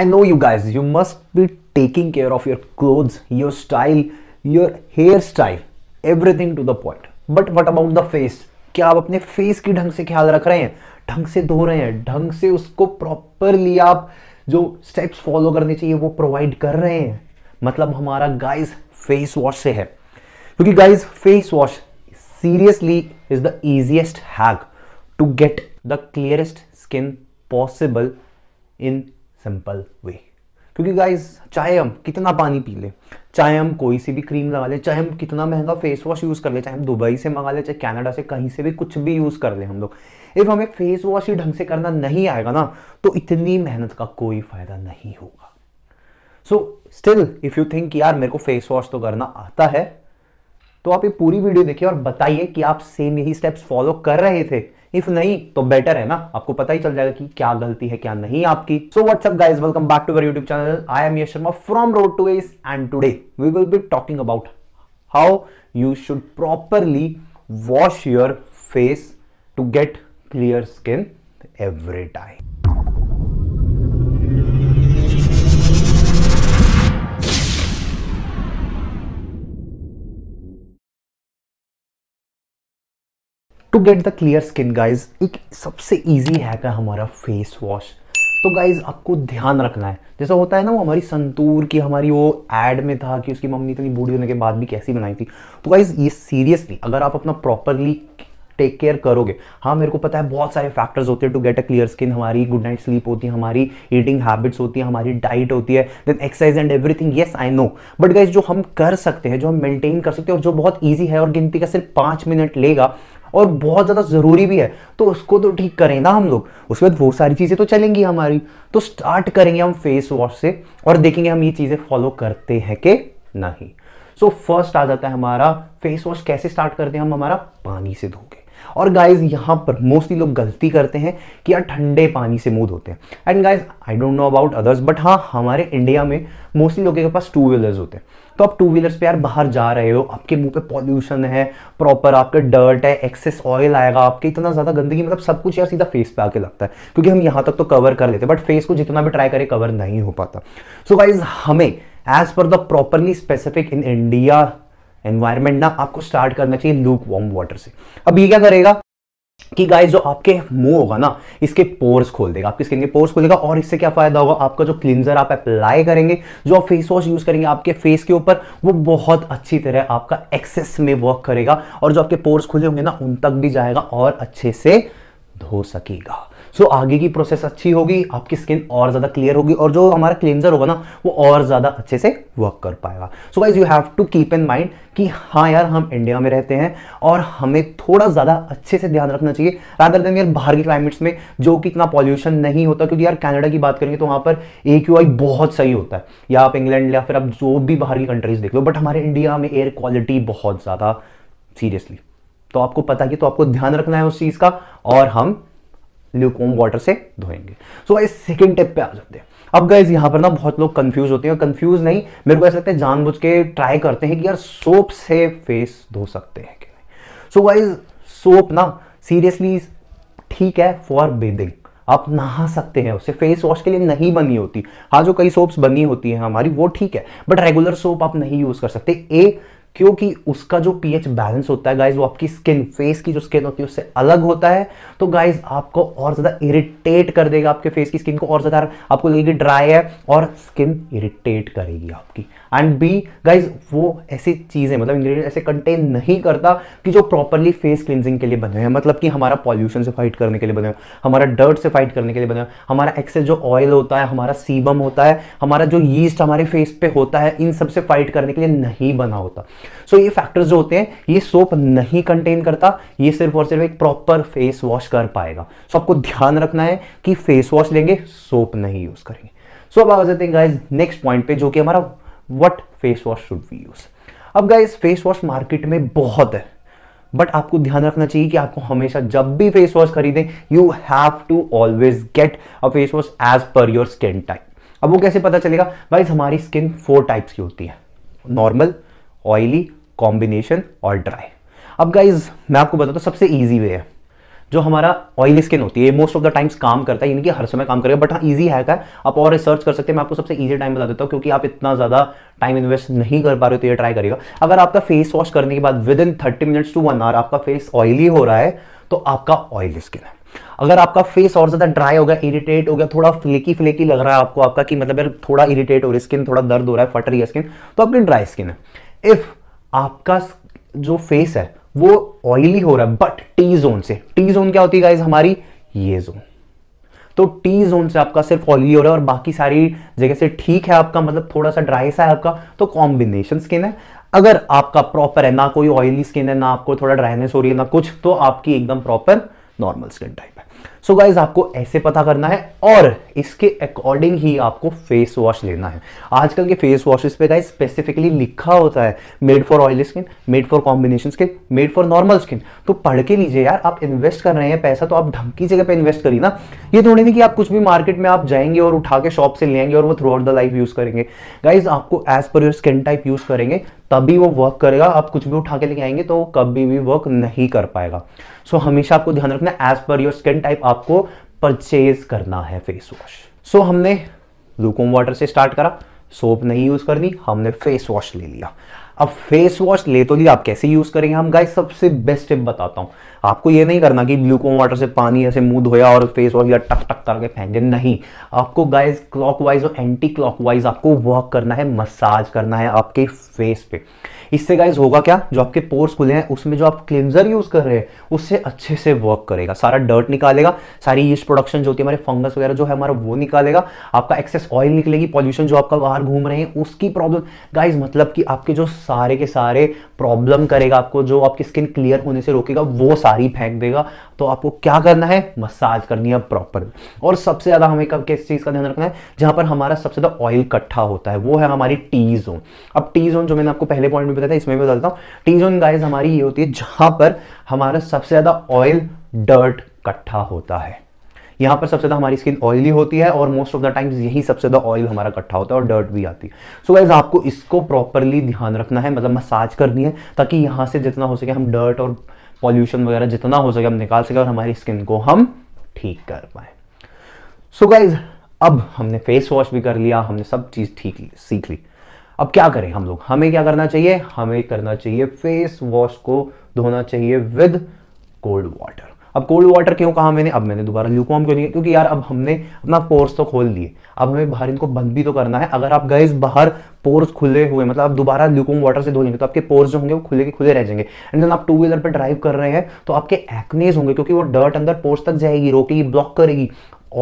no you guys you must be taking care of your clothes your style your hair style everything to the point but what about the face क्या आप अपने face की ढंग से ख्याल रख रहे हैं ढंग से धो रहे हैं ढंग से उसको प्रॉपरली आप जो स्टेप्स फॉलो करने चाहिए वो प्रोवाइड कर रहे हैं मतलब हमारा गाइज फेस वॉश से है क्योंकि guys face wash seriously is the easiest hack to get the clearest skin possible in simple way क्योंकि गाइज चाहे हम कितना पानी पी लें चाहे हम कोई सी भी क्रीम लगा लें चाहे हम कितना महंगा फेस वॉश यूज़ कर लें चाहे हम दुबई से मंगा लें चाहे कनाडा से कहीं से भी कुछ भी यूज़ कर लें हम लोग इफ़ हमें फेस वॉश ही ढंग से करना नहीं आएगा ना तो इतनी मेहनत का कोई फ़ायदा नहीं होगा so still if you think यार मेरे को फेस वॉश तो करना आता है तो आप ये पूरी वीडियो देखिए और बताइए कि आप सेम यही स्टेप्स फॉलो कर रहे थे इफ नहीं तो बेटर है ना आपको पता ही चल जाएगा कि क्या गलती है क्या नहीं आपकी so what's up guys welcome back to our YouTube channel I am Yash Sharma from road to S and today we will be talking about how you should properly wash your face to get clear skin every time to get the clear skin guys एक सबसे easy hack है हमारा face wash तो guys आपको ध्यान रखना है जैसा होता है ना वो हमारी संतूर की हमारी वो एड में था कि उसकी मम्मी इतनी बूढ़ी होने के बाद भी कैसी बनाई थी तो गाइज ये सीरियसली अगर आप अपना प्रॉपरली टेक केयर करोगे हाँ मेरे को पता है बहुत सारे फैक्टर्स होते हैं to get a clear skin हमारी गुड नाइट स्लीप होती है हमारी ईटिंग हैबिट्स होती है हमारी डाइट होती है then exercise and everything yes I know but guys जो हम कर सकते हैं जो हम मेंटेन कर सकते हैं और जो बहुत ईजी है और गिनती का सिर्फ पाँच मिनट लेगा और बहुत ज़्यादा ज़रूरी भी है तो उसको तो ठीक करें ना हम लोग उसके बाद वो सारी चीज़ें तो चलेंगी हमारी तो स्टार्ट करेंगे हम फेस वॉश से और देखेंगे हम ये चीज़ें फॉलो करते हैं कि नहीं सो so, फर्स्ट आ जाता है हमारा फेस वॉश कैसे स्टार्ट करते हैं हम हमारा पानी से धोके और गाइज यहाँ पर मोस्टली लोग गलती करते हैं कि यार ठंडे पानी से मुंह धोते हैं and guys I don't know about others but हाँ हमारे इंडिया में मोस्टली लोगों के पास टू व्हीलर्स होते हैं तो आप टू व्हीलर्स पे यार बाहर जा रहे हो आपके मुंह पे पॉल्यूशन है प्रॉपर आपका डर्ट है एक्सेस ऑयल आएगा आपके इतना ज़्यादा गंदगी मतलब सब कुछ यार सीधा फेस पे आके लगता है क्योंकि हम यहाँ तक तो कवर कर लेते हैं बट फेस को जितना भी ट्राई करें कवर नहीं हो पाता सो so गाइज हमें as per the properly specific in India environment ना आपको स्टार्ट करना चाहिए लूक वार्म वाटर से अब ये क्या करेगा कि गाइस जो आपके मुंह होगा ना इसके पोर्स खोल देगा आपकी स्किन के पोर्स खोल देगा और इससे क्या फायदा होगा आपका जो क्लिनजर आप अप्लाई करेंगे जो आप फेस वॉश यूज करेंगे आपके फेस के ऊपर वो बहुत अच्छी तरह आपका एक्सेस में वर्क करेगा और जो आपके पोर्स खुले होंगे ना उन तक भी जाएगा और अच्छे से धो सकेगा सो आगे की प्रोसेस अच्छी होगी आपकी स्किन और ज़्यादा क्लियर होगी और जो हमारा क्लेंजर होगा ना वो और ज़्यादा अच्छे से वर्क कर पाएगा so wise you have to keep in mind कि हाँ यार हम इंडिया में रहते हैं और हमें थोड़ा ज़्यादा अच्छे से ध्यान रखना चाहिए रादर देन यार बाहर के क्लाइमेट्स में जो कि इतना पॉल्यूशन नहीं होता क्योंकि यार कनाडा की बात करेंगे तो वहां पर ए क्यू आई बहुत सही होता है या आप इंग्लैंड या फिर आप जो भी बाहर की कंट्रीज देख लो बट हमारे इंडिया में एयर क्वालिटी बहुत ज़्यादा सीरियसली तो आपको पता कि तो आपको ध्यान रखना है उस चीज़ का और हम ल्यूकोम वाटर से धोएंगे सो so, इस सेकेंड टिप पे आ जाते हैं अब गाइज यहाँ पर ना बहुत लोग कंफ्यूज होते हैं कंफ्यूज नहीं मेरे को ऐसा लगता है जानबूझ के ट्राई करते हैं कि यार सोप से फेस धो सकते हैं क्या सो गाइज सोप ना सीरियसली ठीक है फॉर बेदिंग आप नहा सकते हैं उसे फेस वॉश के लिए नहीं बनी होती हाँ जो कई सोप्स बनी होती हैं हमारी वो ठीक है बट रेगुलर सोप आप नहीं यूज़ कर सकते ए क्योंकि उसका जो पीएच बैलेंस होता है गाइज वो आपकी स्किन फेस की जो स्किन होती है उससे अलग होता है तो गाइज आपको और ज़्यादा इरिटेट कर देगा आपके फेस की स्किन को और ज़्यादा आपको लगेगी ड्राई है और स्किन इरिटेट करेगी आपकी एंड बी गाइज वो ऐसी चीज़ें मतलब इंग्रेडिएंट ऐसे कंटेन नहीं करता कि जो प्रॉपरली फेस क्लिनजिंग के लिए बने हुए हैं मतलब कि हमारा पॉल्यूशन से फाइट करने के लिए बने हुए हमारा डर्ट से फाइट करने के लिए बने हुए हमारा एक्सेस जो ऑयल होता है हमारा सीबम होता है हमारा जो यीस्ट हमारे फेस पे होता है इन सबसे फाइट करने के लिए नहीं बना होता सो ये फैक्टर्स जो होते हैं ये सोप नहीं कंटेन करता ये सिर्फ और सिर्फ एक प्रॉपर फेस वॉश कर पाएगा सो आपको ध्यान रखना है कि फेस वॉश लेंगे सोप नहीं यूज करेंगे सो अब आ जाते हैं गाइज नेक्स्ट पॉइंट पे जो कि हमारा what face wash should be use अब गाइज फेस वॉश मार्केट में बहुत है बट आपको ध्यान रखना चाहिए कि आपको हमेशा जब भी फेस वॉश खरीदें you have to always get a face wash as per your skin type अब वो कैसे पता चलेगा गाइज हमारी स्किन फोर टाइप्स की होती है नॉर्मल ऑयली कॉम्बिनेशन और ड्राई अब गाइज मैं आपको बताता हूँ सबसे ईजी वे है जो हमारा ऑयली स्किन होती है मोस्ट ऑफ द टाइम्स काम करता है यानी कि हर समय काम करेगा बट हाँ ईजी है है आप और रिसर्च कर सकते हैं मैं आपको सबसे ईजी टाइम बता देता हूँ क्योंकि आप इतना ज़्यादा टाइम इन्वेस्ट नहीं कर पा रहे हो तो ये ट्राई करिएगा अगर आपका फेस वॉश करने के बाद within thirty minutes to one hour आपका फेस ऑयली हो रहा है तो आपका ऑयली स्किन है अगर आपका फेस और ज़्यादा ड्राई हो गया इरिटेट हो गया थोड़ा फ्लेकी फ्लेकी लग रहा है आपको आपका कि मतलब यार थोड़ा इरिटेट हो रही है स्किन थोड़ा दर्द हो रहा है फट रही है स्किन तो आपकी ड्राई स्किन है इफ आपका जो फेस है वो ऑयली हो रहा है बट टी जोन से टी जोन क्या होती है गाइज हमारी ये जोन तो टी जोन से आपका सिर्फ ऑयली हो रहा है और बाकी सारी जगह से ठीक है आपका मतलब थोड़ा सा ड्राई सा है आपका तो कॉम्बिनेशन स्किन है अगर आपका प्रॉपर है ना कोई ऑयली स्किन है ना आपको थोड़ा ड्राइनेस हो रही है ना कुछ तो आपकी एकदम प्रॉपर नॉर्मल स्किन टाइप है सो so गाइज आपको ऐसे पता करना है और इसके अकॉर्डिंग ही आपको फेस वॉश लेना है आजकल के फेस वॉशेस पे गाइज स्पेसिफिकली लिखा होता है made for oily skin made for combination skin made for normal skin तो पढ़ के लीजिए यार आप इन्वेस्ट कर रहे हैं पैसा तो आप की जगह पे इन्वेस्ट करिए ना ये थोड़ी नहीं कि आप कुछ भी मार्केट में आप जाएंगे और उठा के शॉप से लेंगे और वो throughout the life use करेंगे गाइज आपको as per your skin type use करेंगे तभी वो वर्क करेगा आप कुछ भी उठा के लेके आएंगे तो कभी भी वर्क नहीं कर पाएगा सो so, हमेशा आपको ध्यान रखना as per your skin type आपको परचेज करना है फेस वॉश सो so, हमने लूकोम वाटर से स्टार्ट करा सोप नहीं यूज़ करनी हमने फेस वॉश ले लिया अब फेस वॉश ले तो लिया आप कैसे यूज़ करेंगे हम गाइस सबसे बेस्ट टिप बताता हूं आपको ये नहीं करना कि ब्लूकोम वाटर से पानी ऐसे मुंह धोया और फेस वॉश या टक टक करके फेंक दें नहीं आपको गाइस क्लॉकवाइज और एंटी क्लॉकवाइज आपको वॉक करना है मसाज करना है आपके फेस पे इससे गाइज होगा क्या जो आपके पोर्स खुले हैं उसमें जो आप क्लिनजर यूज कर रहे हैं उससे अच्छे से वर्क करेगा सारा डर्ट निकालेगा सारी ईस्ट प्रोडक्शन जो होती है हमारे फंगस वगैरह जो है हमारा वो निकालेगा आपका एक्सेस ऑयल निकलेगी पॉल्यूशन जो आपका बाहर घूम रहे हैं उसकी प्रॉब्लम गाइज मतलब कि आपके जो सारे के सारे प्रॉब्लम करेगा आपको जो आपकी स्किन क्लियर होने से रोकेगा वो सारी फेंक देगा तो आपको क्या करना है मसाज करनी है प्रॉपर और सबसे ज्यादा हमें कब किस चीज का ध्यान रखना है जहां पर हमारा सबसे ज्यादा ऑयल इकट्ठा होता है वो है हमारी टी जोन अब टी जोन जो मैंने आपको पहले पॉइंट में पता था इसमें भी बताता हूँ टी जोन गाइज हमारी ये होती है जहां पर हमारा सबसे ज़्यादा ऑयल डर्ट इकट्ठा होता है यहां पर सबसे ज़्यादा हमारी स्किन ऑयली होती है और मोस्ट ऑफ द टाइम्स यही सबसे ज़्यादा ऑयल हमारा इकट्ठा होता है और डर्ट भी आती है सो so गाइज आपको इसको प्रॉपरली ध्यान रखना है मतलब मसाज करनी है ताकि यहां से जितना हो सके हम डर्ट और पॉल्यूशन वगैरह जितना हो सके हम निकाल सके और हमारी स्किन को हम ठीक कर पाए सो गाइज अब हमने फेस वॉश भी कर लिया हमने सब चीज़ ठीक सीख ली अब क्या करें हम लोग हमें क्या करना चाहिए हमें करना चाहिए फेस वॉश को धोना चाहिए विद कोल्ड वाटर अब कोल्ड वाटर क्यों कहा मैंने अब मैंने दोबारा ल्यूकॉम क्यों नहीं क्योंकि यार अब हमने अपना पोर्स तो खोल लिए अब हमें बाहर इनको बंद भी तो करना है अगर आप गए बाहर पोर्स खुले हुए मतलब आप दोबारा ल्यूकॉम वाटर से धो लेंगे तो आपके पोर्स जो होंगे वो खुले के खुले रह जाएंगे एंड देन आप टू व्हीलर पर ड्राइव कर रहे हैं तो आपके एक्नेस होंगे क्योंकि वो डर्ट अंदर पोर्स तक जाएगी रोकेगी ब्लॉक करेगी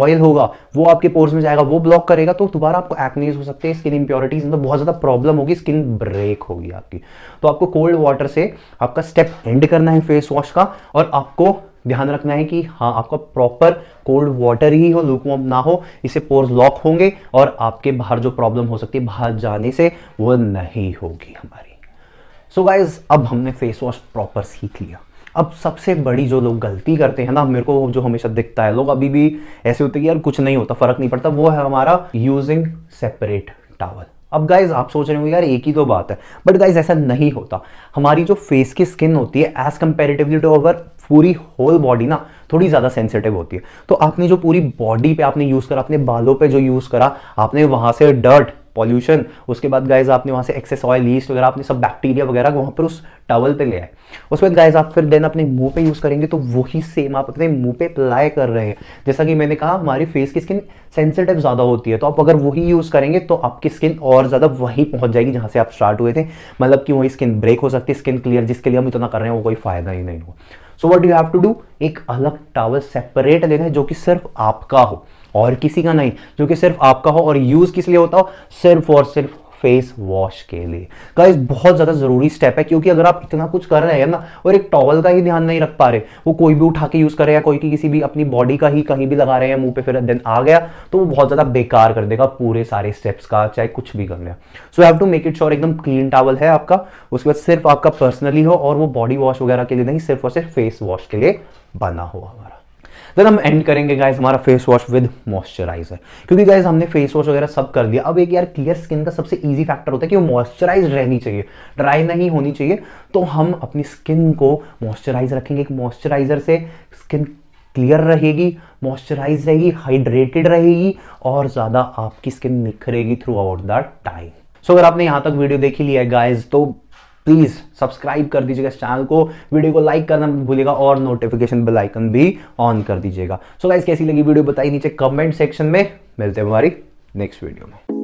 ऑयल होगा वो आपके पोर्स में जाएगा वो ब्लॉक करेगा तो दोबारा आपको एक्नीज हो सकते हैं स्किन इंप्योरिटीज मतलब बहुत ज़्यादा प्रॉब्लम होगी स्किन ब्रेक होगी आपकी तो आपको कोल्ड वाटर से आपका स्टेप एंड करना है फेस वॉश का और आपको ध्यान रखना है कि हाँ आपका प्रॉपर कोल्ड वाटर ही हो लुकवॉम ना हो इससे पोर्स लॉक होंगे और आपके बाहर जो प्रॉब्लम हो सकती है बाहर जाने से वो नहीं होगी हमारी सो so गाइज अब हमने फेस वॉश प्रॉपर सीख लिया अब सबसे बड़ी जो लोग गलती करते हैं ना मेरे को जो हमेशा दिखता है लोग अभी भी ऐसे होते हैं यार कुछ नहीं होता फर्क नहीं पड़ता वो है हमारा यूजिंग सेपरेट टावल अब गाइज आप सोच रहे हो यार एक ही तो बात है बट गाइज ऐसा नहीं होता हमारी जो फेस की स्किन होती है एज कंपेरेटिवली टू अवर पूरी होल बॉडी ना थोड़ी ज़्यादा सेंसिटिव होती है तो आपने जो पूरी बॉडी पे आपने यूज़ करा अपने बालों पे जो यूज़ करा आपने वहाँ से डर्ट पॉल्यूशन उसके बाद गाइज आपने वहाँ से एक्सेस ऑयल ईस्ट वगैरह आपने सब बैक्टीरिया वगैरह वहाँ पर उस टवल पे ले आए उसके बाद गाइज आप फिर देन अपने मुंह पे यूज़ करेंगे तो वही सेम आप अपने मुंह पे अप्लाई कर रहे हैं जैसा कि मैंने कहा हमारी फेस की स्किन सेंसिटिव ज़्यादा होती है तो आप अगर वही यूज़ करेंगे तो आपकी स्किन और ज़्यादा वहीं पहुँच जाएगी जहाँ से आप स्टार्ट हुए थे मतलब कि वही स्किन ब्रेक हो सकती है स्किन क्लियर जिसके लिए हम इतना कर रहे हैं वो कोई फ़ायदा ही नहीं हो so what you have to do एक अलग टावर सेपरेट लेना है जो कि सिर्फ आपका हो और किसी का नहीं जो कि सिर्फ आपका हो और यूज किस लिए होता हो सिर्फ और सिर्फ फेस वॉश के लिए गाइस बहुत ज़्यादा ज़रूरी स्टेप है क्योंकि अगर आप इतना कुछ कर रहे हैं ना और एक टॉवल का ही ध्यान नहीं रख पा रहे वो कोई भी उठा के यूज़ कर रहे हैं कोई की किसी भी अपनी बॉडी का ही कहीं भी लगा रहे हैं मुंह पे फिर देन आ गया तो वो बहुत ज़्यादा बेकार कर देगा पूरे सारे स्टेप्स का चाहे कुछ भी कर लिया so have to make it sure एकदम क्लीन टॉवल है आपका उसके बाद सिर्फ आपका पर्सनली हो और वो बॉडी वॉश वगैरह के लिए नहीं सिर्फ और सिर्फ फेस वॉश के लिए बना हुआ हमारा फिर हम एंड करेंगे गाइज हमारा फेस वॉश विद मॉइस्चराइजर क्योंकि गाइज हमने फेस वॉश वगैरह सब कर दिया अब एक यार क्लियर स्किन का सबसे ईजी फैक्टर होता है कि वो मॉइस्चराइज रहनी चाहिए ड्राई नहीं होनी चाहिए तो हम अपनी स्किन को मॉइस्चराइज रखेंगे एक मॉइस्चराइजर से स्किन क्लियर रहेगी मॉइस्चराइज रहेगी हाइड्रेटेड रहेगी और ज़्यादा आपकी स्किन निखरेगी throughout the time so अगर आपने यहाँ तक वीडियो देखी लिया है गाइज तो प्लीज़ सब्सक्राइब कर दीजिएगा इस चैनल को वीडियो को लाइक करना भूलिएगा और नोटिफिकेशन बेल आइकन भी ऑन कर दीजिएगा सो so गाइज कैसी लगी वीडियो बताइए नीचे कमेंट सेक्शन में मिलते हैं हमारी नेक्स्ट वीडियो में